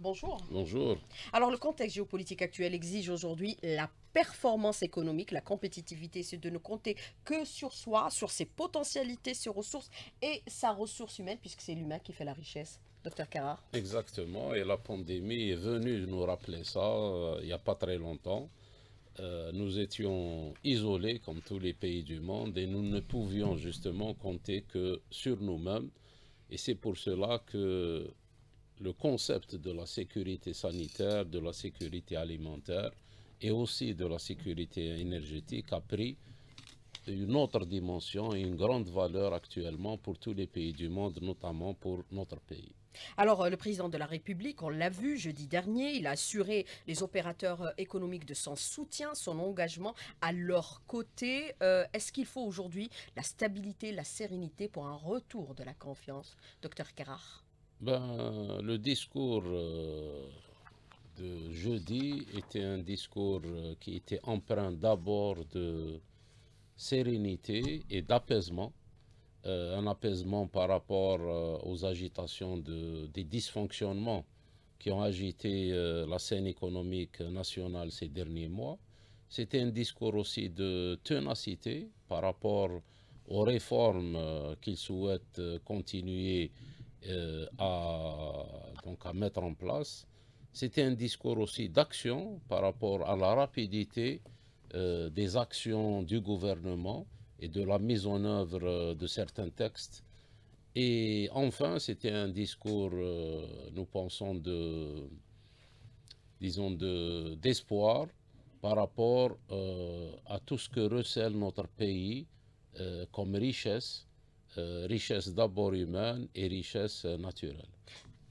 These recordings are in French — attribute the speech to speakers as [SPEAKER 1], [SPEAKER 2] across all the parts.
[SPEAKER 1] bonjour. Bonjour. Alors, le contexte géopolitique actuel exige aujourd'hui la performance économique, la compétitivité, c'est de ne compter que sur soi, sur ses potentialités, ses ressources et sa ressource humaine, puisque c'est l'humain qui fait la richesse. Docteur Karar.
[SPEAKER 2] Exactement, et la pandémie est venue nous rappeler ça euh, il n'y a pas très longtemps. Euh, nous étions isolés comme tous les pays du monde et nous ne pouvions justement compter que sur nous-mêmes. Et c'est pour cela que le concept de la sécurité sanitaire, de la sécurité alimentaire et aussi de la sécurité énergétique a pris une autre dimension et une grande valeur actuellement pour tous les pays du monde, notamment pour notre pays.
[SPEAKER 1] Alors, le président de la République, on l'a vu jeudi dernier, il a assuré les opérateurs économiques de son soutien, son engagement à leur côté. Euh, est-ce qu'il faut aujourd'hui la stabilité, la sérénité pour un retour de la confiance Docteur Kerrar
[SPEAKER 2] ben, Le discours euh, de jeudi était un discours euh, qui était empreint d'abord de sérénité et d'apaisement. Euh, un apaisement par rapport aux agitations de, des dysfonctionnements qui ont agité la scène économique nationale ces derniers mois. C'était un discours aussi de ténacité par rapport aux réformes qu'il souhaite continuer euh, à, donc à mettre en place. C'était un discours aussi d'action par rapport à la rapidité euh, des actions du gouvernement et de la mise en œuvre euh, de certains textes. Et enfin, c'était un discours, nous pensons, de, disons, d'espoir par rapport à tout ce que recèle notre pays comme richesse euh, richesse d'abord humaine et richesse euh, naturelle.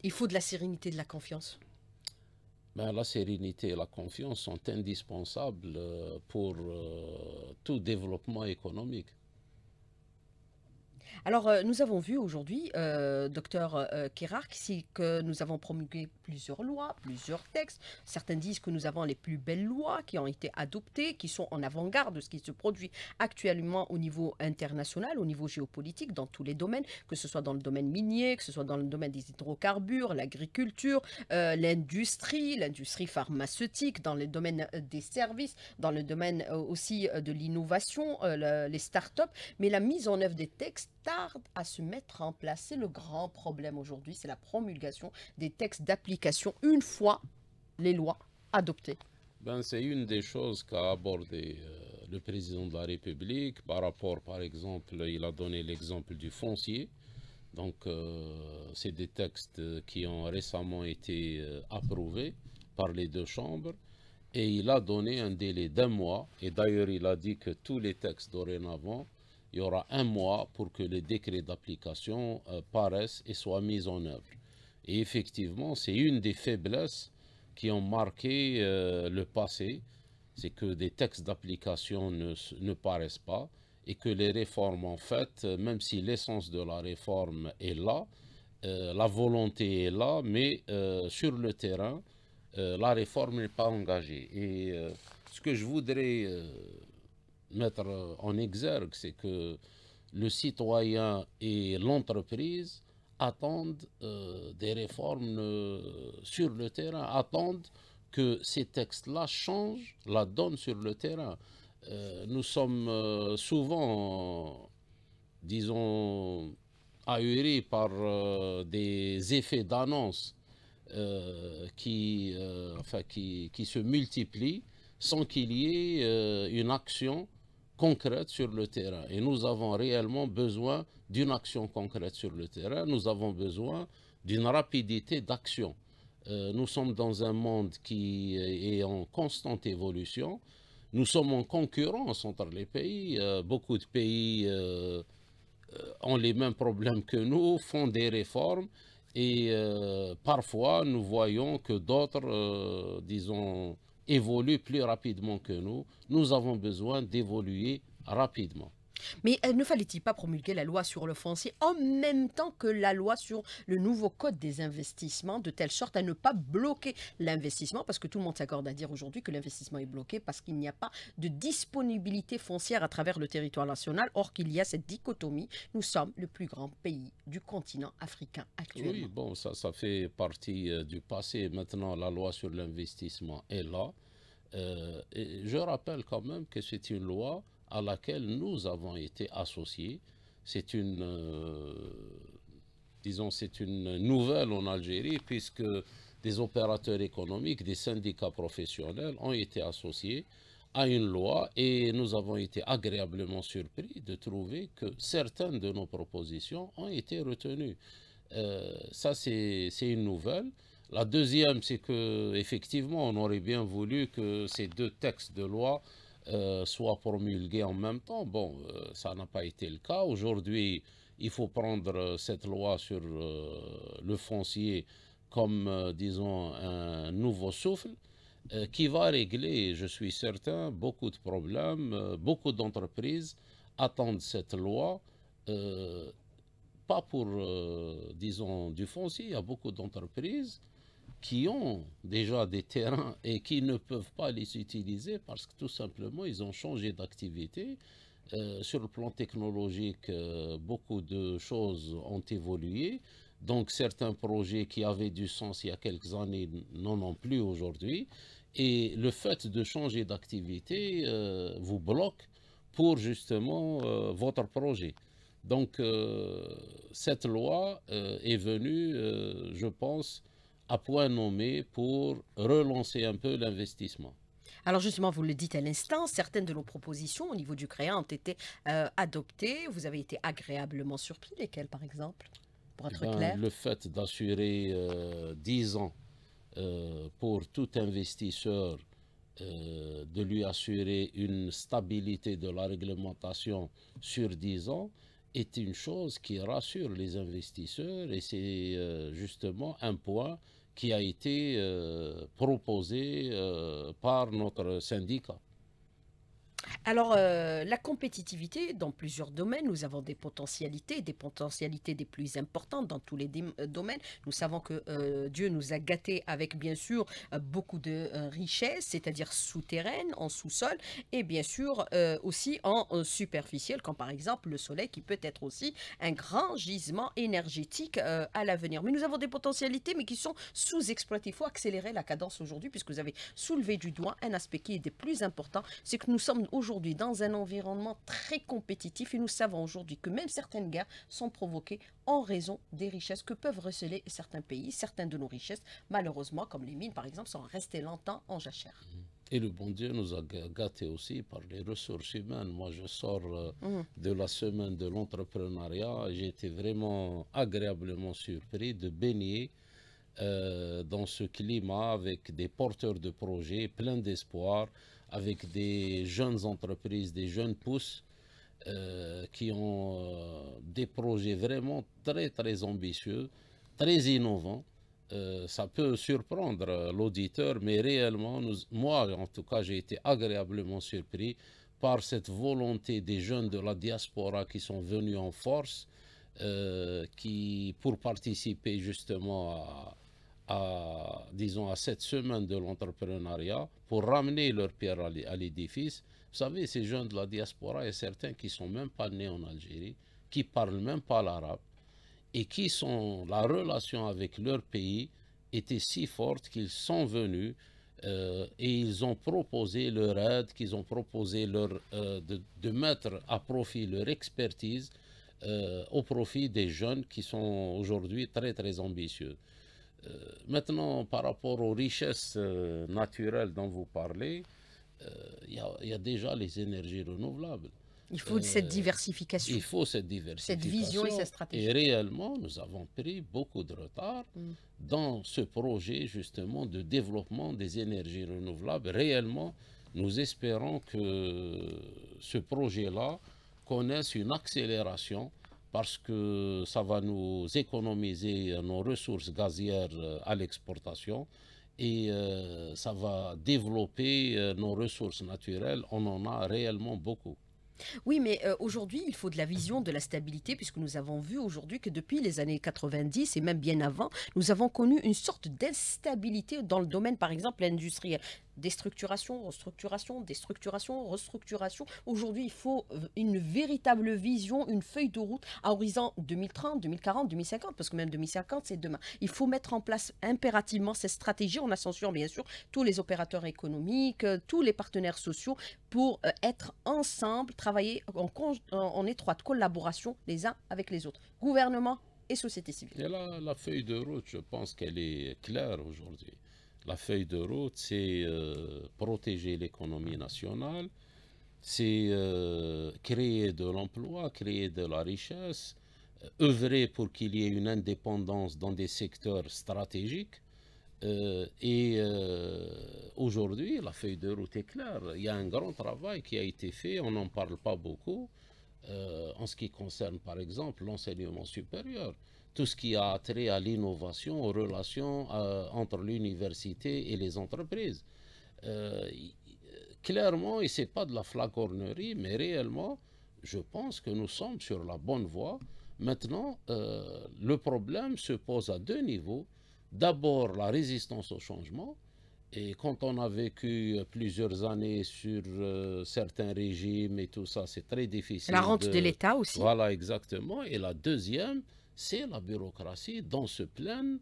[SPEAKER 1] Il faut de la sérénité, et de la confiance.
[SPEAKER 2] Mais ben, la sérénité et la confiance sont indispensables euh, pour tout développement économique.
[SPEAKER 1] Alors, euh, nous avons vu aujourd'hui, euh, docteur euh, Kérark, si que nous avons promulgué plusieurs lois, plusieurs textes. Certains disent que nous avons les plus belles lois qui ont été adoptées, qui sont en avant-garde de ce qui se produit actuellement au niveau international, au niveau géopolitique, dans tous les domaines, que ce soit dans le domaine minier, que ce soit dans le domaine des hydrocarbures, l'agriculture, l'industrie, l'industrie pharmaceutique, dans le domaine des services, dans le domaine aussi de l'innovation, les start-up. Mais la mise en œuvre des textes à se mettre en place. C'est le grand problème aujourd'hui, c'est la promulgation des textes d'application une fois les lois adoptées.
[SPEAKER 2] Ben, c'est une des choses qu'a abordé euh, le président de la République par rapport, par exemple, il a donné l'exemple du foncier. Donc, euh, c'est des textes qui ont récemment été euh, approuvés par les deux chambres. Et il a donné un délai d'un mois. Et d'ailleurs, il a dit que tous les textes dorénavant il y aura un mois pour que les décrets d'application euh, paraissent et soient mis en œuvre. Et effectivement, c'est une des faiblesses qui ont marqué euh, le passé, c'est que des textes d'application ne, paraissent pas et que les réformes, en fait, euh, même si l'essence de la réforme est là, la volonté est là, mais sur le terrain, la réforme n'est pas engagée. Et ce que je voudrais mettre euh, en exergue, c'est que le citoyen et l'entreprise attendent euh, des réformes euh, sur le terrain, attendent que ces textes-là changent la donne sur le terrain. nous sommes souvent, disons, ahuris par des effets d'annonce qui, qui, qui, se multiplient sans qu'il y ait une action concrète sur le terrain. Et nous avons réellement besoin d'une action concrète sur le terrain. Nous avons besoin d'une rapidité d'action. Euh, nous sommes dans un monde qui est en constante évolution. Nous sommes en concurrence entre les pays. Euh, beaucoup de pays euh, ont les mêmes problèmes que nous, font des réformes. Et parfois, nous voyons que d'autres, disons, évolue plus rapidement que nous. Nous avons besoin d'évoluer rapidement.
[SPEAKER 1] Mais euh, ne fallait-il pas promulguer la loi sur le foncier en même temps que la loi sur le nouveau code des investissements, de telle sorte à ne pas bloquer l'investissement, parce que tout le monde s'accorde à dire aujourd'hui que l'investissement est bloqué parce qu'il n'y a pas de disponibilité foncière à travers le territoire national, or qu'il y a cette dichotomie. Nous sommes le plus grand pays du continent africain actuellement. Oui,
[SPEAKER 2] bon, ça, ça fait partie euh, du passé. Maintenant, la loi sur l'investissement est là. Euh, et je rappelle quand même que c'est une loi à laquelle nous avons été associés. C'est une, euh, disons, c'est une nouvelle en Algérie puisque des opérateurs économiques, des syndicats professionnels ont été associés à une loi et nous avons été agréablement surpris de trouver que certaines de nos propositions ont été retenues. Euh, ça, c'est une nouvelle. La deuxième, c'est que effectivement, on aurait bien voulu que ces deux textes de loi euh, soit promulguée en même temps. Bon, euh, ça n'a pas été le cas. Aujourd'hui, il faut prendre euh, cette loi sur le foncier comme, disons, un nouveau souffle qui va régler, je suis certain, beaucoup de problèmes. beaucoup d'entreprises attendent cette loi pas pour, disons, du foncier. Il y a beaucoup d'entreprises qui ont déjà des terrains et qui ne peuvent pas les utiliser parce que tout simplement ils ont changé d'activité. Euh, sur le plan technologique, euh, beaucoup de choses ont évolué. Donc certains projets qui avaient du sens il y a quelques années n'en ont plus aujourd'hui. Et le fait de changer d'activité euh, vous bloque pour justement votre projet. Donc cette loi est venue, je pense, à point nommé pour relancer un peu l'investissement.
[SPEAKER 1] Alors justement, vous le dites à l'instant, certaines de nos propositions au niveau du créant ont été euh, adoptées. Vous avez été agréablement surpris. Lesquelles, par exemple Pour
[SPEAKER 2] être eh ben, clair Le fait d'assurer euh, dix 10 ans euh, pour tout investisseur, de lui assurer une stabilité de la réglementation sur 10 ans, est une chose qui rassure les investisseurs et c'est euh, justement un point qui a été euh, proposé euh, par notre syndicat.
[SPEAKER 1] Alors, euh, la compétitivité, dans plusieurs domaines, nous avons des potentialités, des potentialités des plus importantes dans tous les euh, domaines. Nous savons que euh, Dieu nous a gâtés avec, bien sûr, beaucoup de richesses, c'est-à-dire souterraines, en sous-sol, et bien sûr aussi en, en superficiel, comme par exemple le soleil, qui peut être aussi un grand gisement énergétique à l'avenir. Mais nous avons des potentialités, mais qui sont sous-exploitées. Il faut accélérer la cadence aujourd'hui, puisque vous avez soulevé du doigt un aspect qui est des plus importants, c'est que nous sommes aujourd'hui dans un environnement très compétitif et nous savons aujourd'hui que même certaines guerres sont provoquées en raison des richesses que peuvent receler certains pays, certaines de nos richesses, malheureusement, comme les mines par exemple, sont restées longtemps en jachère.
[SPEAKER 2] Et le bon Dieu nous a gâtés aussi par les ressources humaines. Moi, je sors euh, mmh. de la semaine de l'entrepreneuriat. J'ai été vraiment agréablement surpris de baigner euh, dans ce climat avec des porteurs de projets pleins d'espoir, avec des jeunes entreprises, des jeunes pousses euh, qui ont euh, des projets vraiment très très ambitieux, très innovants. Euh, ça peut surprendre l'auditeur, mais réellement, moi en tout cas, j'ai été agréablement surpris par cette volonté des jeunes de la diaspora qui sont venus en force, qui, pour participer justement à, à, disons, à cette semaine de l'entrepreneuriat pour ramener leur pierre à l'édifice. Vous savez, ces jeunes de la diaspora, et certains qui ne sont même pas nés en Algérie, qui ne parlent même pas l'arabe et qui sont. La relation avec leur pays était si forte qu'ils sont venus euh, et ils ont proposé leur aide, qu'ils ont proposé leur, euh, de, mettre à profit leur expertise euh, au profit des jeunes qui sont aujourd'hui très très ambitieux. Euh, maintenant, par rapport aux richesses euh, naturelles dont vous parlez, euh, il y, a déjà les énergies renouvelables. Il faut cette diversification. Il faut cette diversification. Cette vision et cette stratégie. Et réellement, nous avons pris beaucoup de retard mm. dans ce projet justement de développement des énergies renouvelables. Réellement, nous espérons que ce projet-là connaisse une accélération parce que ça va nous économiser nos ressources gazières euh, à l'exportation et euh, ça va développer euh, nos ressources naturelles. On en a réellement beaucoup.
[SPEAKER 1] Oui, mais aujourd'hui, il faut de la vision, de la stabilité, puisque nous avons vu aujourd'hui que depuis les années 90 et même bien avant, nous avons connu une sorte d'instabilité dans le domaine, par exemple, industriel. Déstructuration, restructuration, déstructuration, restructuration. Aujourd'hui, il faut euh, une véritable vision, une feuille de route à horizon 2030, 2040, 2050, parce que même 2050, c'est demain. Il faut mettre en place impérativement cette stratégie en ascension, bien sûr, tous les opérateurs économiques, euh, tous les partenaires sociaux, pour euh, être ensemble, travailler en, en étroite collaboration les uns avec les autres. Gouvernement et société civile. Et
[SPEAKER 2] là, la feuille de route, je pense qu'elle est claire aujourd'hui. La feuille de route, c'est euh, protéger l'économie nationale, c'est euh, créer de l'emploi, créer de la richesse, euh, œuvrer pour qu'il y ait une indépendance dans des secteurs stratégiques. et aujourd'hui, la feuille de route est claire. Il y a un grand travail qui a été fait, on n'en parle pas beaucoup, en ce qui concerne par exemple l'enseignement supérieur tout ce qui a trait à l'innovation, aux relations euh, entre l'université et les entreprises. Euh, clairement, et ce n'est pas de la flacornerie mais réellement, je pense que nous sommes sur la bonne voie. Maintenant, euh, le problème se pose à deux niveaux. D'abord, la résistance au changement. Et quand on a vécu plusieurs années sur certains régimes et tout ça, c'est très difficile. La rente de l'État aussi. Voilà, exactement. Et la deuxième, c'est la bureaucratie dont se plaignent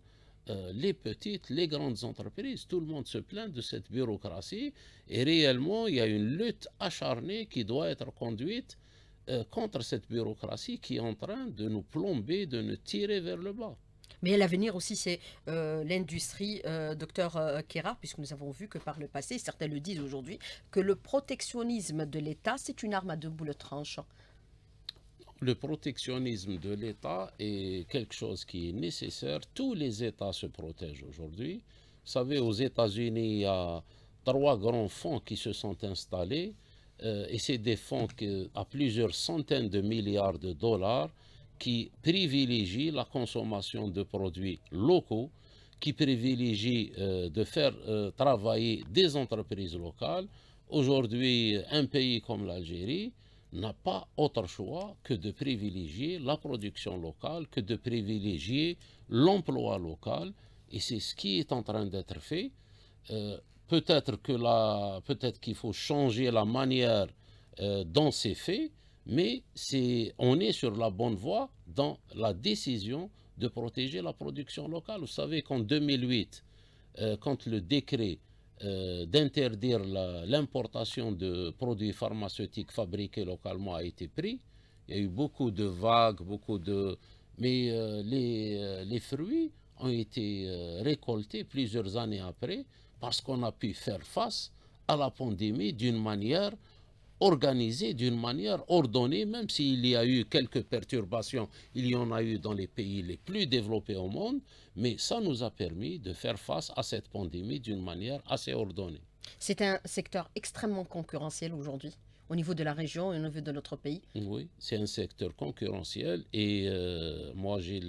[SPEAKER 2] euh, les petites, les grandes entreprises. Tout le monde se plaint de cette bureaucratie et réellement, il y a une lutte acharnée qui doit être conduite euh, contre cette bureaucratie qui est en train de nous plomber, de nous tirer vers le bas.
[SPEAKER 1] Mais l'avenir aussi, c'est euh, l'industrie, docteur Kera, puisque nous avons vu que par le passé, certains le disent aujourd'hui, que le protectionnisme de l'État, c'est une arme à deux boules tranchant
[SPEAKER 2] le protectionnisme de l'État est quelque chose qui est nécessaire. Tous les États se protègent aujourd'hui. Vous savez, aux États-Unis, il y a trois grands fonds qui se sont installés. Euh, et c'est des fonds à plusieurs centaines de milliards de dollars qui privilégient la consommation de produits locaux, qui privilégient euh, de faire euh, travailler des entreprises locales. Aujourd'hui, un pays comme l'Algérie, n'a pas autre choix que de privilégier la production locale, que de privilégier l'emploi local. Et c'est ce qui est en train d'être fait. Euh, peut-être que peut-être qu'il faut changer la manière euh, dont c'est fait, mais c'est, on est sur la bonne voie dans la décision de protéger la production locale. Vous savez qu'en 2008, euh, quand le décret euh, d'interdire l'importation de produits pharmaceutiques fabriqués localement a été pris. Il y a eu beaucoup de vagues, beaucoup de... Mais euh, euh, les, fruits ont été récoltés plusieurs années après parce qu'on a pu faire face à la pandémie d'une manière organisé d'une manière ordonnée, même s'il y a eu quelques perturbations, il y en a eu dans les pays les plus développés au monde, mais ça nous a permis de faire face à cette pandémie d'une manière assez ordonnée.
[SPEAKER 1] C'est un secteur extrêmement concurrentiel aujourd'hui au niveau de la région et au niveau de notre pays
[SPEAKER 2] Oui, c'est un secteur concurrentiel et euh, moi j'ai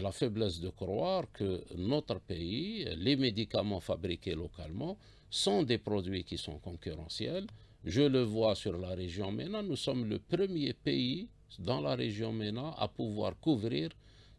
[SPEAKER 2] la faiblesse de croire que notre pays, les médicaments fabriqués localement, sont des produits qui sont concurrentiels, je le vois sur la région MENA, nous sommes le premier pays dans la région MENA à pouvoir couvrir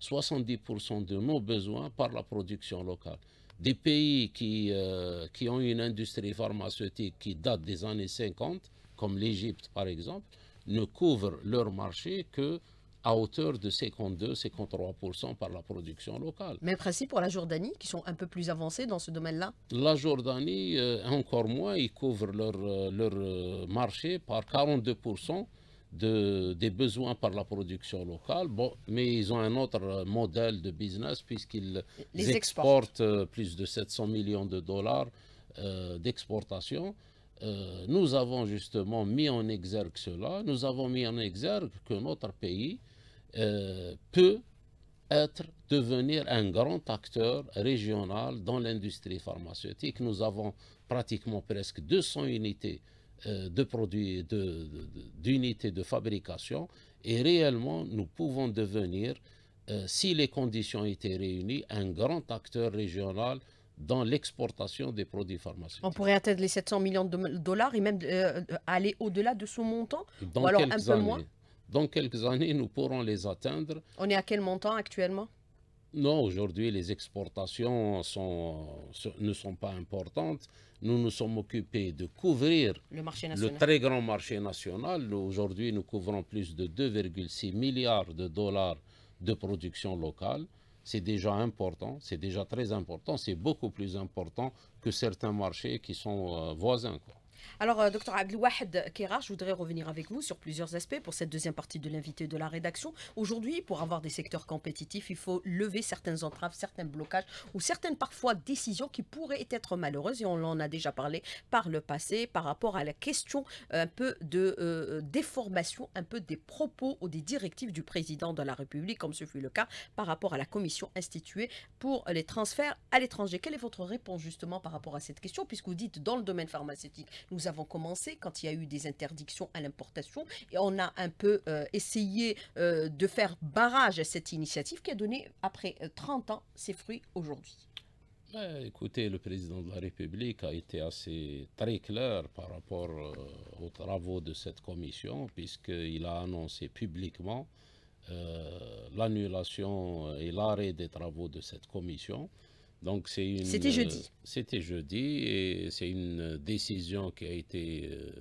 [SPEAKER 2] 70% de nos besoins par la production locale. Des pays qui, euh, qui ont une industrie pharmaceutique qui date des années 50, comme l'Égypte par exemple, ne couvrent leur marché que à hauteur de 52-53% par la production locale.
[SPEAKER 1] Même principe pour la Jordanie, qui sont un peu plus avancés dans ce domaine-là
[SPEAKER 2] La Jordanie, euh, encore moins, ils couvrent leur, euh, leur euh, marché par 42% de, des besoins par la production locale. Bon, mais ils ont un autre modèle de business puisqu'ils exportent. plus de 700 millions de dollars d'exportation. nous avons justement mis en exergue cela. Nous avons mis en exergue que notre pays euh, peut être, devenir un grand acteur régional dans l'industrie pharmaceutique. Nous avons pratiquement presque 200 unités euh, de produits, d'unités de, fabrication et réellement nous pouvons devenir, euh, si les conditions étaient réunies, un grand acteur régional dans l'exportation des produits pharmaceutiques.
[SPEAKER 1] On pourrait atteindre les 700 millions de dollars et même aller au-delà de ce montant, dans ou alors un peu années. moins
[SPEAKER 2] dans quelques années, nous pourrons les atteindre.
[SPEAKER 1] On est à quel montant actuellement
[SPEAKER 2] non, aujourd'hui, les exportations ne sont pas importantes. Nous nous sommes occupés de couvrir
[SPEAKER 1] le, très
[SPEAKER 2] grand marché national. Aujourd'hui, nous couvrons plus de 2,6 milliards de dollars de production locale. C'est déjà important, c'est déjà très important, c'est beaucoup plus important que certains marchés qui sont euh, voisins.
[SPEAKER 1] Alors, euh, docteur Abdelwahed Kera, je voudrais revenir avec vous sur plusieurs aspects pour cette deuxième partie de l'invité de la rédaction. Aujourd'hui, pour avoir des secteurs compétitifs, il faut lever certaines entraves, certains blocages ou certaines parfois décisions qui pourraient être malheureuses. Et on en a déjà parlé par le passé par rapport à la question euh, un peu de euh, déformation, un peu des propos ou des directives du président de la République, comme ce fut le cas par rapport à la commission instituée pour les transferts à l'étranger. Quelle est votre réponse justement par rapport à cette question, puisque vous dites dans le domaine pharmaceutique, nous avons commencé quand il y a eu des interdictions à l'importation et on a un peu euh, essayé euh, de faire barrage à cette initiative qui a donné, après 30 euh, ans, ses fruits aujourd'hui.
[SPEAKER 2] Ben, écoutez, le président de la République a été assez très clair par rapport aux travaux de cette commission, puisqu'il a annoncé publiquement l'annulation et l'arrêt des travaux de cette commission. C'était euh, jeudi. C'était jeudi et c'est une décision qui a été euh,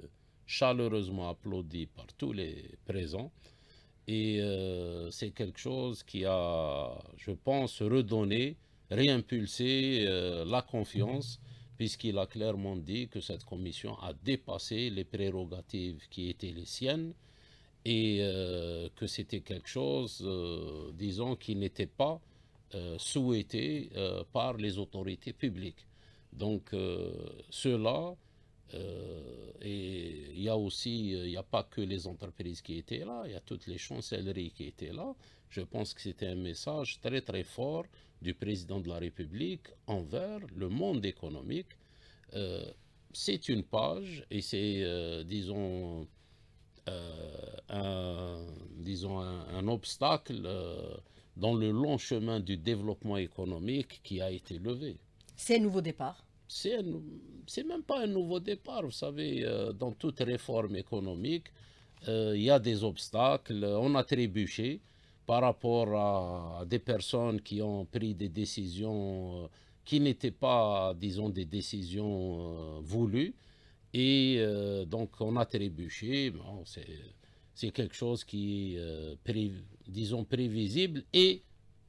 [SPEAKER 2] chaleureusement applaudie par tous les présents. Et euh, c'est quelque chose qui a, je pense, redonné, réimpulsé la confiance, puisqu'il a clairement dit que cette commission a dépassé les prérogatives qui étaient les siennes et que c'était quelque chose, disons, qui n'était pas euh, souhaité euh, par les autorités publiques. Donc euh, cela, et il y a aussi, il n'y a pas que les entreprises qui étaient là, il y a toutes les chancelleries qui étaient là. Je pense que c'était un message très très fort du président de la République envers le monde économique. c'est une page et c'est, disons, disons, un obstacle dans le long chemin du développement économique qui a été levé. C'est un nouveau départ C'est même pas un nouveau départ. Vous savez, euh, dans toute réforme économique, euh, il y a des obstacles. On a trébuché par rapport à, des personnes qui ont pris des décisions euh, qui n'étaient pas, disons, des décisions voulues. Et donc, on a trébuché. c'est c'est quelque chose qui est, euh, disons, prévisible et,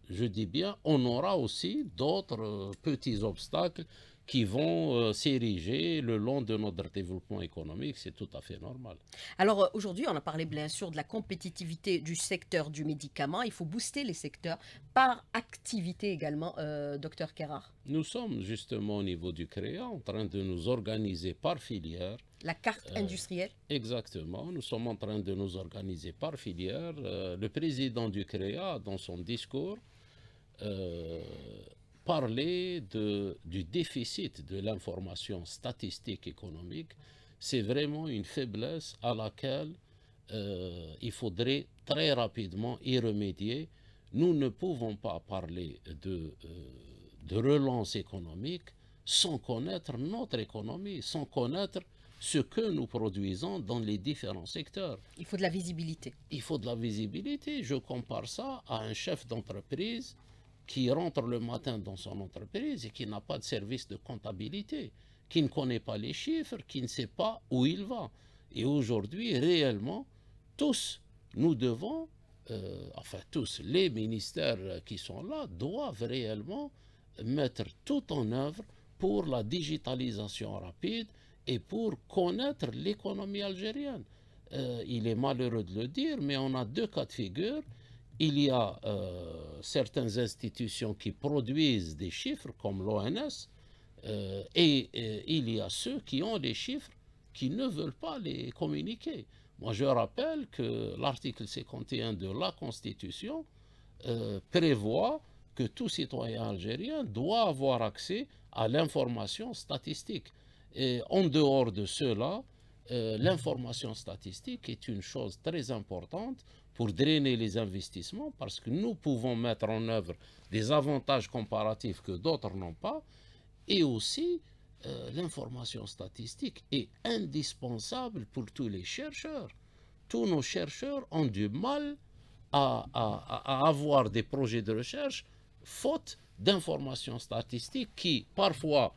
[SPEAKER 2] je dis bien, on aura aussi d'autres euh, petits obstacles qui vont euh, s'ériger le long de notre développement économique. C'est tout à fait normal.
[SPEAKER 1] Alors euh, aujourd'hui, on a parlé bien sûr de la compétitivité du secteur du médicament. Il faut booster les secteurs par activité également, euh, docteur Kerrard.
[SPEAKER 2] Nous sommes justement au niveau du CREA en train de nous organiser par filière.
[SPEAKER 1] La carte industrielle
[SPEAKER 2] Exactement. Nous sommes en train de nous organiser par filière. le président du CREA, dans son discours, parler de, du déficit de l'information statistique économique, c'est vraiment une faiblesse à laquelle euh, il faudrait très rapidement y remédier. Nous ne pouvons pas parler de, euh, de relance économique sans connaître notre économie, sans connaître ce que nous produisons dans les différents secteurs. Il faut de la visibilité. Il faut de la visibilité. Je compare ça à un chef d'entreprise qui rentre le matin dans son entreprise et qui n'a pas de service de comptabilité, qui ne connaît pas les chiffres, qui ne sait pas où il va. Et aujourd'hui, réellement, tous, nous devons, euh, enfin tous, les ministères qui sont là doivent réellement mettre tout en œuvre pour la digitalisation rapide et pour connaître l'économie algérienne. Euh, il est malheureux de le dire, mais on a deux cas de figure il y a euh, certaines institutions qui produisent des chiffres comme l'ONS euh, et, euh, il y a ceux qui ont des chiffres qui ne veulent pas les communiquer. Moi, je rappelle que l'article 51 de la Constitution prévoit que tout citoyen algérien doit avoir accès à l'information statistique. Et en dehors de cela, l'information statistique est une chose très importante pour drainer les investissements parce que nous pouvons mettre en œuvre des avantages comparatifs que d'autres n'ont pas et aussi euh, l'information statistique est indispensable pour tous les chercheurs. Tous nos chercheurs ont du mal à, à avoir des projets de recherche faute d'informations statistiques qui parfois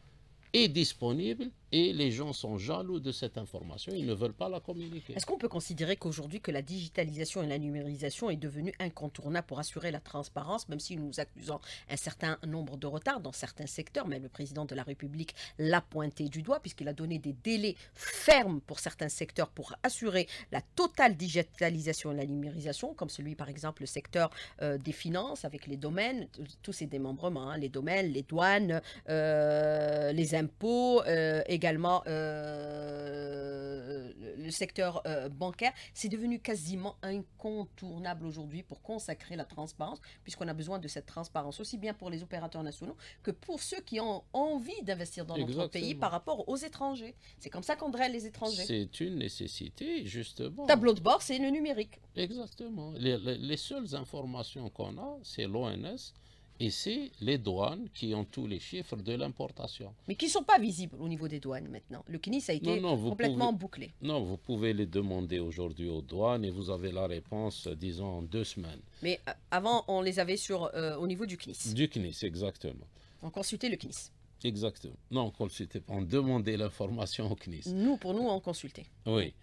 [SPEAKER 2] est disponible et les gens sont jaloux de cette information, ils ne veulent pas la communiquer. Est-ce
[SPEAKER 1] qu'on peut considérer qu'aujourd'hui que la digitalisation et la numérisation est devenue incontournable pour assurer la transparence, même si nous accusons un certain nombre de retards dans certains secteurs, mais le président de la République l'a pointé du doigt puisqu'il a donné des délais fermes pour certains secteurs pour assurer la totale digitalisation et la numérisation, comme celui par exemple le secteur euh, des finances avec les domaines, tous ces démembrements, hein, les domaines, les douanes, euh, les impôts. Euh, également euh, le secteur euh, bancaire. C'est devenu quasiment incontournable aujourd'hui pour consacrer la transparence, puisqu'on a besoin de cette transparence aussi bien pour les opérateurs nationaux que pour ceux qui ont envie d'investir dans notre pays par rapport aux étrangers. C'est comme ça qu'on draine les étrangers. C'est
[SPEAKER 2] une nécessité, justement.
[SPEAKER 1] Tableau de bord, c'est le numérique. Exactement.
[SPEAKER 2] les seules informations qu'on a, c'est l'ONS et c'est les douanes qui ont tous les chiffres de l'importation.
[SPEAKER 1] Mais qui ne sont pas visibles au niveau des douanes maintenant. Le CNIS a été complètement bouclé.
[SPEAKER 2] Non, vous pouvez les demander aujourd'hui aux douanes et vous avez la réponse, disons, en deux semaines.
[SPEAKER 1] Mais euh, avant, on les avait sur, euh, au niveau du CNIS.
[SPEAKER 2] Du CNIS, exactement. On consultait le CNIS. Exactement. Non, on consultait On demandait l'information au CNIS.
[SPEAKER 1] Nous, pour nous, on consultait.
[SPEAKER 2] Oui.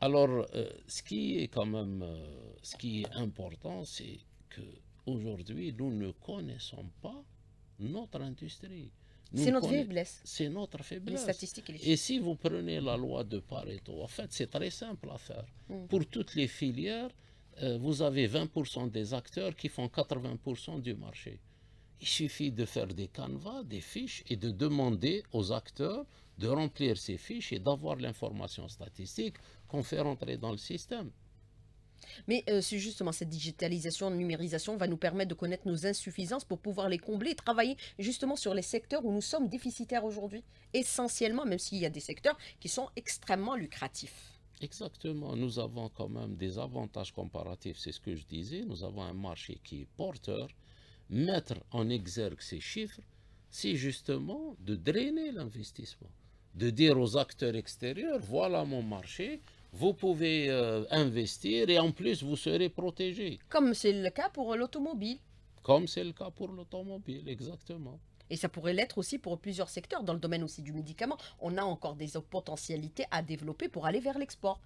[SPEAKER 2] Alors, euh, ce qui est quand même, ce qui est important, c'est que Aujourd'hui, nous ne connaissons pas notre industrie. C'est notre faiblesse. C'est notre faiblesse. Les statistiques et, les... et, si vous prenez la loi de Pareto, en fait, c'est très simple à faire. Mm. Pour toutes les filières, euh, vous avez 20% des acteurs qui font 80% du marché. Il suffit de faire des canevas, des fiches et de demander aux acteurs de remplir ces fiches et d'avoir l'information statistique qu'on fait rentrer dans le système.
[SPEAKER 1] Mais euh, c'est justement cette digitalisation, numérisation va nous permettre de connaître nos insuffisances pour pouvoir les combler et travailler justement sur les secteurs où nous sommes déficitaires aujourd'hui, essentiellement, même s'il y a des secteurs qui sont extrêmement
[SPEAKER 2] lucratifs. Exactement, nous avons quand même des avantages comparatifs, c'est ce que je disais, nous avons un marché qui est porteur. Mettre en exergue ces chiffres, c'est justement de drainer l'investissement, de dire aux acteurs extérieurs, voilà mon marché, vous pouvez euh, investir et en plus vous serez protégé. Comme c'est
[SPEAKER 1] le cas pour l'automobile.
[SPEAKER 2] Comme c'est le cas pour l'automobile, exactement.
[SPEAKER 1] Et ça pourrait l'être aussi pour plusieurs secteurs, dans le domaine aussi du médicament. On a encore des potentialités à développer pour
[SPEAKER 2] aller vers l'export.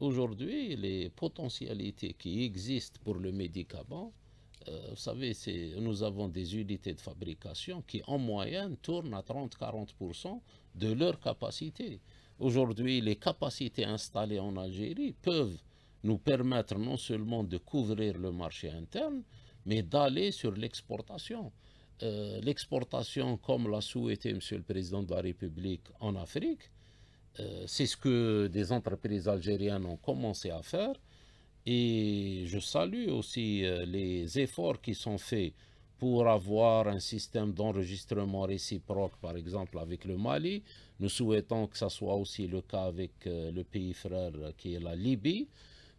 [SPEAKER 2] Aujourd'hui, les potentialités qui existent pour le médicament, euh, vous savez, nous avons des unités de fabrication qui, en moyenne, tournent à 30-40% de leur capacité. Aujourd'hui, les capacités installées en Algérie peuvent nous permettre non seulement de couvrir le marché interne, mais d'aller sur l'exportation. Euh, l'exportation, comme l'a souhaité M. le Président de la République en Afrique, euh, c'est ce que des entreprises algériennes ont commencé à faire. Et je salue aussi euh, les efforts qui sont faits pour avoir un système d'enregistrement réciproque, par exemple avec le Mali. Nous souhaitons que ça soit aussi le cas avec euh, le pays frère qui est la Libye.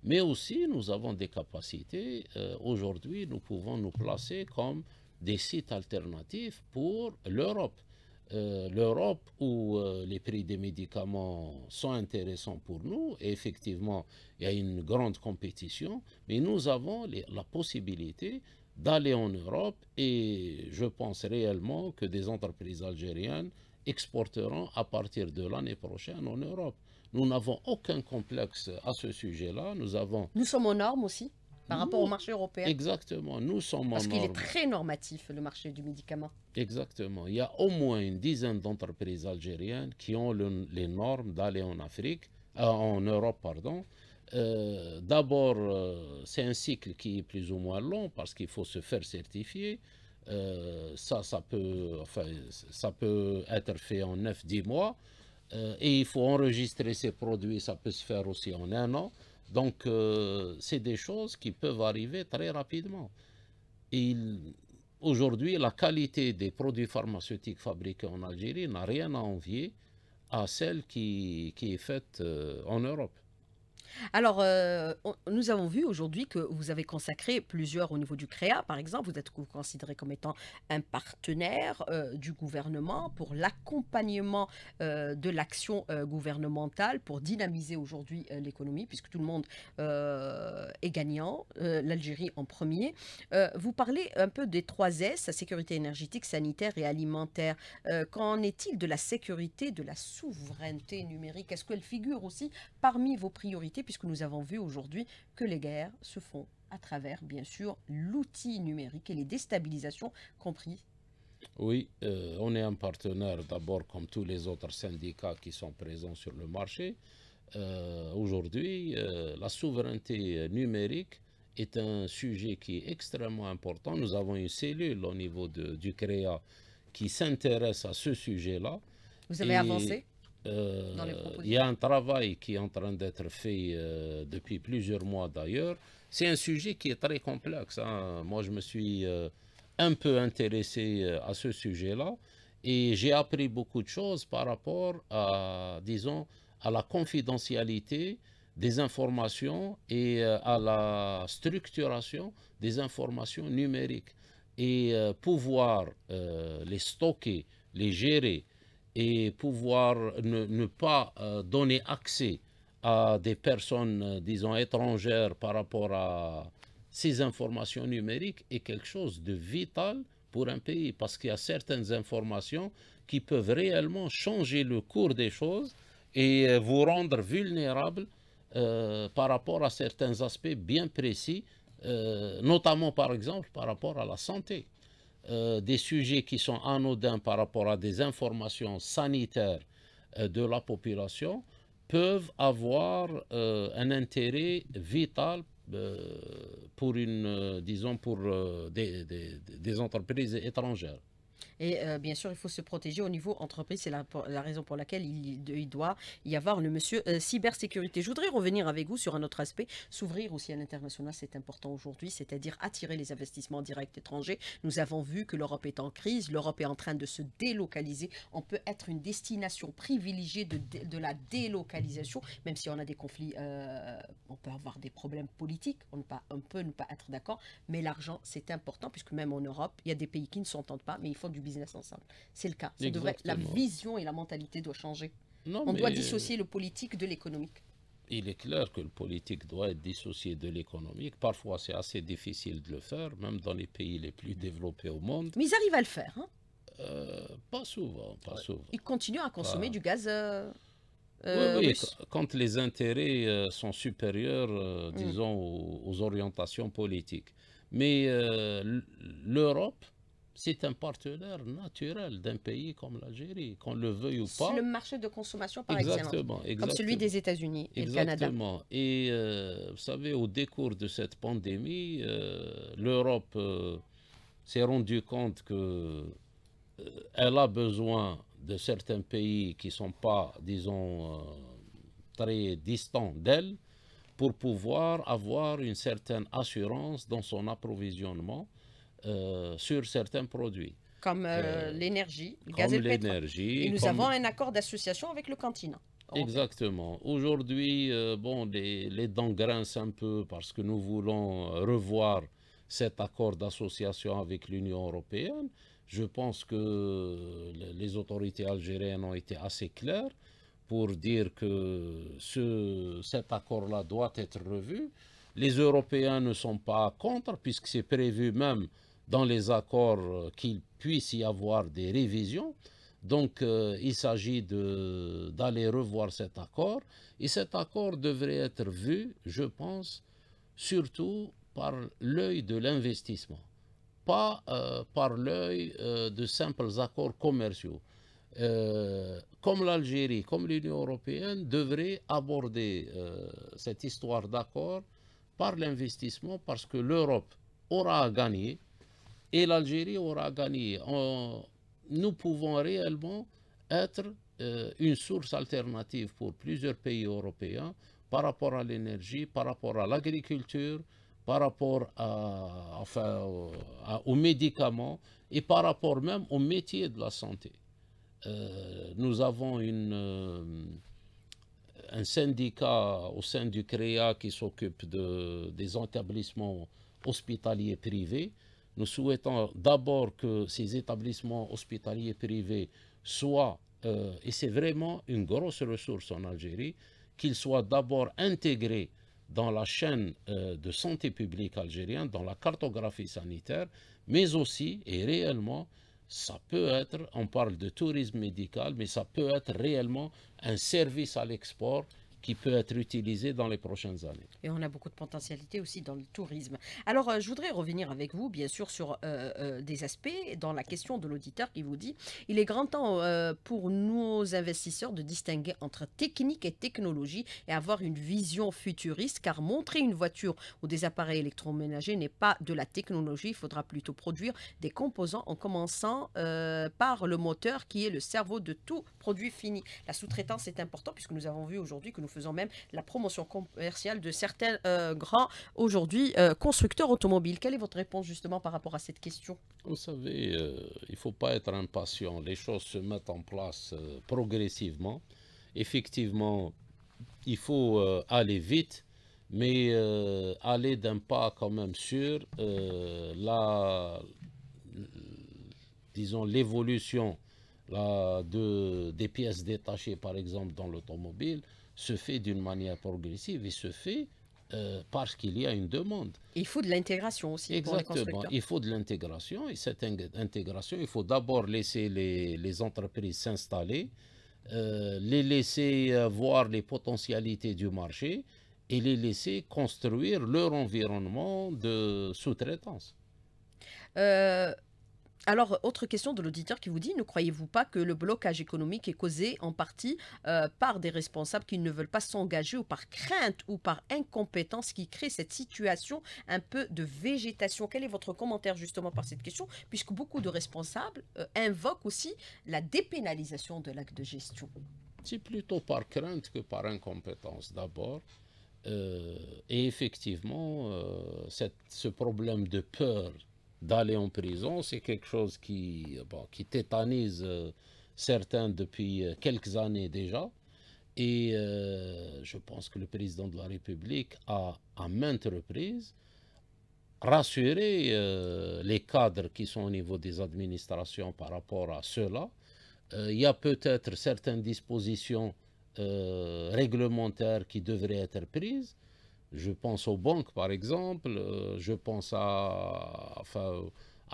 [SPEAKER 2] Mais aussi, nous avons des capacités. Euh, aujourd'hui, nous pouvons nous placer comme des sites alternatifs pour l'Europe. Euh, L'Europe où les prix des médicaments sont intéressants pour nous, et effectivement, il y a une grande compétition, mais nous avons la possibilité d'aller en Europe et je pense réellement que des entreprises algériennes exporteront à partir de l'année prochaine en Europe. Nous n'avons aucun complexe à ce sujet-là. Nous avons.
[SPEAKER 1] Nous sommes aux normes aussi par rapport au marché européen. Exactement, nous sommes Parce qu'il est très normatif, le marché du médicament.
[SPEAKER 2] Exactement. Il y a au moins une dizaine d'entreprises algériennes qui ont les normes d'aller en Afrique, euh, en Europe, pardon, euh, d'abord, euh, c'est un cycle qui est plus ou moins long parce qu'il faut se faire certifier. Euh, ça, ça peut, ça peut être fait en 9-10 mois. et il faut enregistrer ces produits, ça peut se faire aussi en un an. Donc, c'est des choses qui peuvent arriver très rapidement. Et aujourd'hui, la qualité des produits pharmaceutiques fabriqués en Algérie n'a rien à envier à celle qui est faite en Europe.
[SPEAKER 1] Alors, euh, nous avons vu aujourd'hui que vous avez consacré plusieurs au niveau du CREA, par exemple. Vous êtes considéré comme étant un partenaire euh, du gouvernement pour l'accompagnement euh, de l'action gouvernementale pour dynamiser aujourd'hui l'économie, puisque tout le monde est gagnant, l'Algérie en premier. vous parlez un peu des trois S, la sécurité énergétique, sanitaire et alimentaire. qu'en est-il de la sécurité, de la souveraineté numérique Est-ce qu'elle figure aussi parmi vos priorités puisque nous avons vu aujourd'hui que les guerres se font à travers, bien sûr, l'outil numérique et les déstabilisations compris.
[SPEAKER 2] Oui, euh, on est un partenaire d'abord comme tous les autres syndicats qui sont présents sur le marché. Euh, aujourd'hui, euh, la souveraineté numérique est un sujet qui est extrêmement important. Nous avons une cellule au niveau du CREA qui s'intéresse à ce sujet-là. Vous avez avancé euh, il y a un travail qui est en train d'être fait euh, depuis plusieurs mois d'ailleurs. C'est un sujet qui est très complexe. Hein. Moi, je me suis euh, un peu intéressé à ce sujet-là et j'ai appris beaucoup de choses par rapport à, disons, à la confidentialité des informations et à la structuration des informations numériques et pouvoir les stocker, les gérer et pouvoir ne, pas euh, donner accès à des personnes, euh, disons, étrangères par rapport à ces informations numériques est quelque chose de vital pour un pays parce qu'il y a certaines informations qui peuvent réellement changer le cours des choses et euh, vous rendre vulnérable par rapport à certains aspects bien précis, notamment par exemple par rapport à la santé. Euh, des sujets qui sont anodins par rapport à des informations sanitaires euh, de la population peuvent avoir euh, un intérêt vital pour une, disons, pour des entreprises étrangères.
[SPEAKER 1] Et euh, bien sûr, il faut se protéger au niveau entreprise. C'est la, raison pour laquelle il, doit y avoir le monsieur euh, cybersécurité. Je voudrais revenir avec vous sur un autre aspect. S'ouvrir aussi à l'international, c'est important aujourd'hui, c'est-à-dire attirer les investissements directs étrangers. Nous avons vu que l'Europe est en crise, l'Europe est en train de se délocaliser. On peut être une destination privilégiée de, de la délocalisation, même si on a des conflits, euh, on peut avoir des problèmes politiques, on, pas, peut ne pas être d'accord, mais l'argent, c'est important, puisque même en Europe, il y a des pays qui ne s'entendent pas, mais il faut du business c'est le cas. la vision et la mentalité doivent changer. On doit dissocier le politique de l'économique.
[SPEAKER 2] Il est clair que le politique doit être dissocié de l'économique. Parfois, c'est assez difficile de le faire, même dans les pays les plus développés au monde.
[SPEAKER 1] Mais ils arrivent à le faire. Hein.
[SPEAKER 2] Euh, pas souvent, pas souvent. Ils
[SPEAKER 1] continuent à consommer du gaz. Euh, euh,
[SPEAKER 2] quand les intérêts sont supérieurs, mm. disons, aux, orientations politiques. Mais l'Europe, c'est un partenaire naturel d'un pays comme l'Algérie, qu'on le veuille ou pas. C'est le
[SPEAKER 1] marché de consommation par exemple, comme celui des États-Unis et du Canada. Exactement.
[SPEAKER 2] Et euh, vous savez, au décours de cette pandémie, euh, l'Europe euh, s'est rendue compte que elle a besoin de certains pays qui ne sont pas, disons, très distants d'elle pour pouvoir avoir une certaine assurance dans son approvisionnement. Euh, sur certains produits.
[SPEAKER 1] Comme euh, euh, l'énergie, le gaz et le pétrole. Et nous avons un accord d'association avec le continent.
[SPEAKER 2] Exactement. Aujourd'hui, bon, les, dents grincent un peu parce que nous voulons revoir cet accord d'association avec l'Union européenne. Je pense que les autorités algériennes ont été assez claires pour dire que ce, cet accord-là doit être revu. Les Européens ne sont pas contre, puisque c'est prévu même dans les accords euh, qu'il puisse y avoir des révisions. Donc, euh, il s'agit d'aller revoir cet accord. Et cet accord devrait être vu, je pense, surtout par l'œil de l'investissement, pas euh, par l'œil de simples accords commerciaux. comme l'Algérie, comme l'Union européenne devrait aborder cette histoire d'accord par l'investissement parce que l'Europe aura à gagner et l'Algérie aura gagné. nous pouvons réellement être euh, une source alternative pour plusieurs pays européens par rapport à l'énergie, par rapport à l'agriculture, par rapport à, aux médicaments et par rapport même au métier de la santé. Euh, nous avons euh, un syndicat au sein du CREA qui s'occupe de, des établissements hospitaliers privés nous souhaitons d'abord que ces établissements hospitaliers privés soient, euh, et c'est vraiment une grosse ressource en Algérie, qu'ils soient d'abord intégrés dans la chaîne euh, de santé publique algérienne, dans la cartographie sanitaire, mais aussi et réellement, ça peut être, on parle de tourisme médical, mais ça peut être réellement un service à l'export qui peut être utilisé dans les prochaines années.
[SPEAKER 1] Et on a beaucoup de potentialités aussi dans le tourisme. Alors, euh, je voudrais revenir avec vous, bien sûr, sur euh, euh, des aspects dans la question de l'auditeur qui vous dit il est grand temps pour nos investisseurs de distinguer entre technique et technologie et avoir une vision futuriste, car montrer une voiture ou des appareils électroménagers n'est pas de la technologie. Il faudra plutôt produire des composants en commençant par le moteur qui est le cerveau de tout produit fini. La sous-traitance est importante puisque nous avons vu aujourd'hui que nous faisant même la promotion commerciale de certains euh, grands aujourd'hui euh, constructeurs automobiles. Quelle est votre réponse justement par rapport à cette question
[SPEAKER 2] Vous savez, euh, il ne faut pas être impatient. Les choses se mettent en place progressivement. Effectivement, il faut aller vite, mais aller d'un pas quand même sur la, disons, l'évolution de, des pièces détachées, par exemple, dans l'automobile se fait d'une manière progressive et se fait euh, parce qu'il y a une demande.
[SPEAKER 1] Il faut de l'intégration aussi. Exactement, pour les il
[SPEAKER 2] faut de l'intégration et cette intégration, il faut d'abord laisser les, entreprises s'installer, euh, les laisser voir les potentialités du marché et les laisser construire leur environnement de sous-traitance.
[SPEAKER 1] Euh, alors, autre question de l'auditeur qui vous dit, ne croyez-vous pas que le blocage économique est causé en partie euh, par des responsables qui ne veulent pas s'engager ou par crainte ou par incompétence qui crée cette situation un peu de végétation Quel est votre commentaire justement par cette question Puisque beaucoup de responsables euh, invoquent aussi la dépénalisation de l'acte de gestion.
[SPEAKER 2] C'est plutôt par crainte que par incompétence d'abord. Euh, et effectivement, ce problème de peur d'aller en prison. C'est quelque chose qui, euh, qui tétanise euh, certains depuis euh, quelques années déjà. Et je pense que le président de la République a à maintes reprises rassuré les cadres qui sont au niveau des administrations par rapport à cela. Il y a peut-être certaines dispositions réglementaires qui devraient être prises, je pense aux banques, par exemple, euh, je pense à,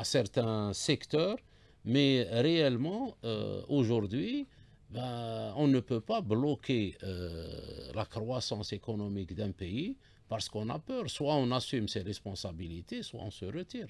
[SPEAKER 2] certains secteurs, mais réellement, euh, aujourd'hui, ben, on ne peut pas bloquer euh, la croissance économique d'un pays parce qu'on a peur. Soit on assume ses responsabilités, soit on se retire.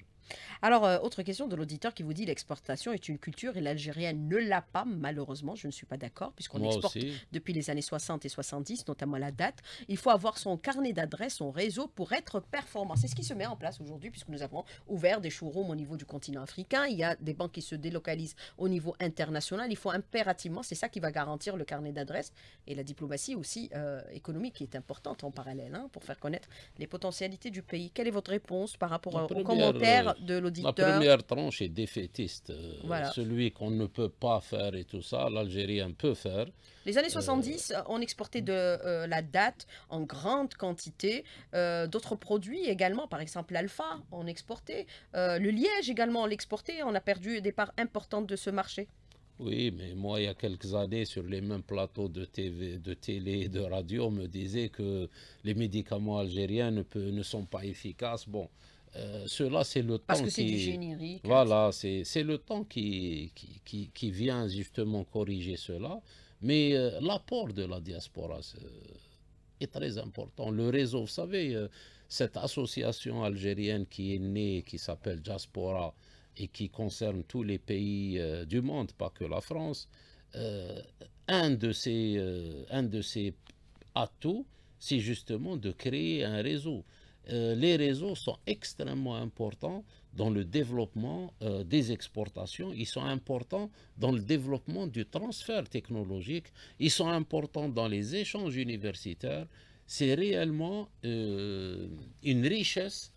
[SPEAKER 2] Alors, euh, autre question de l'auditeur qui vous dit l'exportation est une culture et l'algérienne ne
[SPEAKER 1] l'a pas, malheureusement, je ne suis pas d'accord, puisqu'on exporte depuis les années 60 et 70, notamment la date. Il faut avoir son carnet d'adresse, son réseau pour être performant. C'est ce qui se met en place aujourd'hui, puisque nous avons ouvert des showrooms au niveau du continent africain. Il y a des banques qui se délocalisent au niveau international. Il faut impérativement, c'est ça qui va garantir le carnet d'adresse et la diplomatie aussi euh, économique qui est importante en parallèle hein, pour faire connaître les potentialités du pays. Quelle est votre réponse par rapport aux commentaires euh, de l'auditeur. La première
[SPEAKER 2] tranche est défaitiste. Euh, celui qu'on ne peut pas faire et tout ça, l'Algérien peut faire. Les années 70,
[SPEAKER 1] on exportait de euh, la date en grande quantité. Euh, d'autres produits également, par exemple l'alpha, on exportait. le liège également, on l'exportait. On a perdu des parts importantes de ce marché.
[SPEAKER 2] Oui, mais moi, il y a quelques années, sur les mêmes plateaux de TV, de télé, de radio, on me disait que les médicaments algériens ne, ne sont pas efficaces. Bon, cela, c'est le temps qui... Voilà, c'est le temps qui, qui, vient justement corriger cela. Mais euh, l'apport de la diaspora euh, est, très important. Le réseau, vous savez, euh, cette association algérienne qui est née, qui s'appelle Diaspora et qui concerne tous les pays du monde, pas que la France, un, de ces un de ses atouts, c'est justement de créer un réseau. Euh, les réseaux sont extrêmement importants dans le développement euh, des exportations, ils sont importants dans le développement du transfert technologique, ils sont importants dans les échanges universitaires. C'est réellement euh, une richesse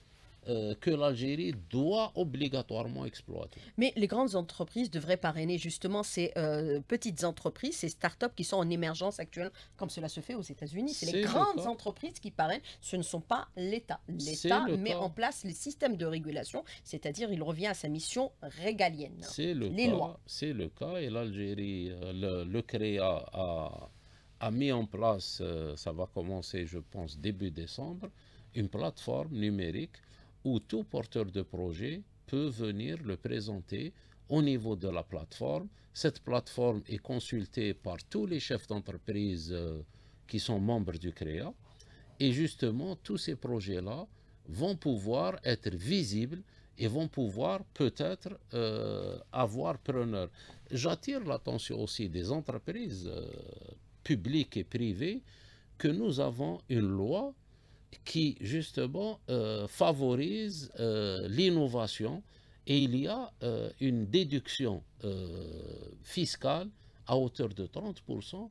[SPEAKER 2] euh, que l'Algérie doit obligatoirement exploiter.
[SPEAKER 1] Mais les grandes entreprises devraient parrainer justement ces euh, petites entreprises, ces startups qui sont en émergence actuelle, comme cela se fait aux États-Unis. C'est les grandes entreprises qui parrainent, ce ne sont pas l'État. L'État met en place les systèmes de régulation, c'est-à-dire il revient à sa mission régalienne. C'est le les cas. lois.
[SPEAKER 2] C'est le cas et l'Algérie, euh, le, CREA a, a, mis en place, ça va commencer je pense début décembre, une plateforme numérique où tout porteur de projet peut venir le présenter au niveau de la plateforme. Cette plateforme est consultée par tous les chefs d'entreprise euh, qui sont membres du CREA. Et justement, tous ces projets-là vont pouvoir être visibles et vont pouvoir peut-être euh, avoir preneur. J'attire l'attention aussi des entreprises euh, publiques et privées que nous avons une loi qui justement euh, favorise euh, l'innovation et il y a euh, une déduction fiscale à hauteur de 30%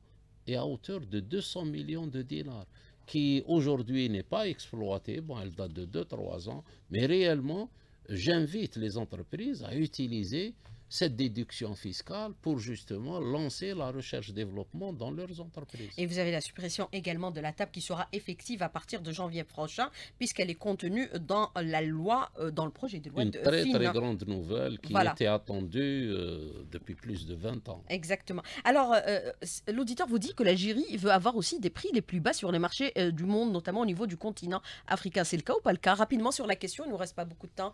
[SPEAKER 2] et à hauteur de 200 millions de dollars, qui aujourd'hui n'est pas exploitée, bon elle date de 2-3 ans, mais réellement j'invite les entreprises à utiliser cette déduction fiscale pour justement lancer la recherche-développement dans leurs entreprises.
[SPEAKER 1] Et vous avez la suppression également de la table qui sera effective à partir de janvier prochain, puisqu'elle est contenue dans la loi, euh, dans le projet de loi Une de très FIN. très
[SPEAKER 2] grande nouvelle qui a était attendue euh, depuis plus de 20 ans.
[SPEAKER 1] Exactement. Alors, euh, l'auditeur vous dit que l'Algérie veut avoir aussi des prix les plus bas sur les marchés du monde, notamment au niveau du continent africain. C'est le cas ou pas le cas Rapidement sur la question, il ne nous reste pas beaucoup de temps,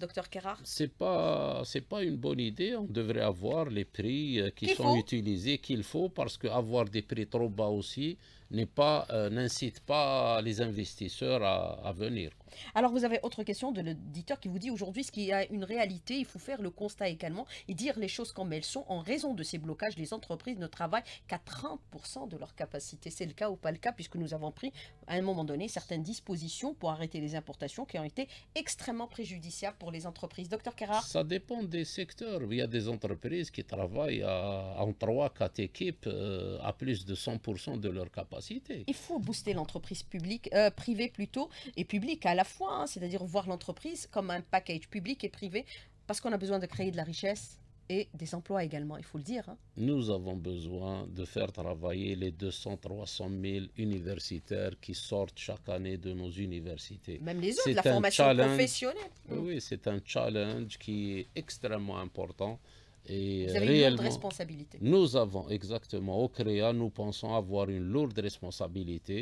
[SPEAKER 1] docteur Kerrar.
[SPEAKER 2] C'est pas, c'est pas une bonne on devrait avoir les prix euh, qui sont utilisés qu'il faut parce qu'avoir des prix trop bas aussi n'incite pas, euh, n'incite pas les investisseurs à venir.
[SPEAKER 1] Alors vous avez autre question de l'auditeur qui vous dit aujourd'hui ce qui est une réalité, il faut faire le constat également et dire les choses comme elles sont. En raison de ces blocages, les entreprises ne travaillent qu'à 30% de leur capacité. C'est le cas ou pas le cas puisque nous avons pris à un moment donné certaines dispositions pour arrêter les importations qui ont été extrêmement préjudiciables pour les entreprises. Docteur Kerrard Ça
[SPEAKER 2] dépend des secteurs. Il y a des entreprises qui travaillent euh, en 3-4 équipes euh, à plus de 100% de leur capacité. Il faut booster
[SPEAKER 1] l'entreprise publique, euh, privée plutôt et publique la hein, c'est-à-dire voir l'entreprise comme un package public et privé, parce qu'on a besoin de créer de la richesse et des emplois également, il faut le dire. Hein.
[SPEAKER 2] Nous avons besoin de faire travailler les 200-300 000 universitaires qui sortent chaque année de nos universités. Même les autres, la formation professionnelle. Oui, c'est un challenge qui est extrêmement important. Et Vous une euh, responsabilité. Nous avons exactement, au CREA, nous pensons avoir une lourde responsabilité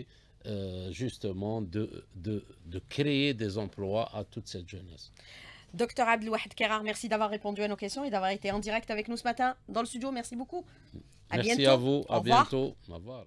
[SPEAKER 2] euh, justement de, de, de, créer des emplois à toute cette jeunesse.
[SPEAKER 1] Docteur Abdelouahed Kerar, merci d'avoir répondu à nos questions et d'avoir été en direct avec nous ce matin dans le studio. Merci beaucoup. merci à vous. À bientôt.
[SPEAKER 2] Au revoir.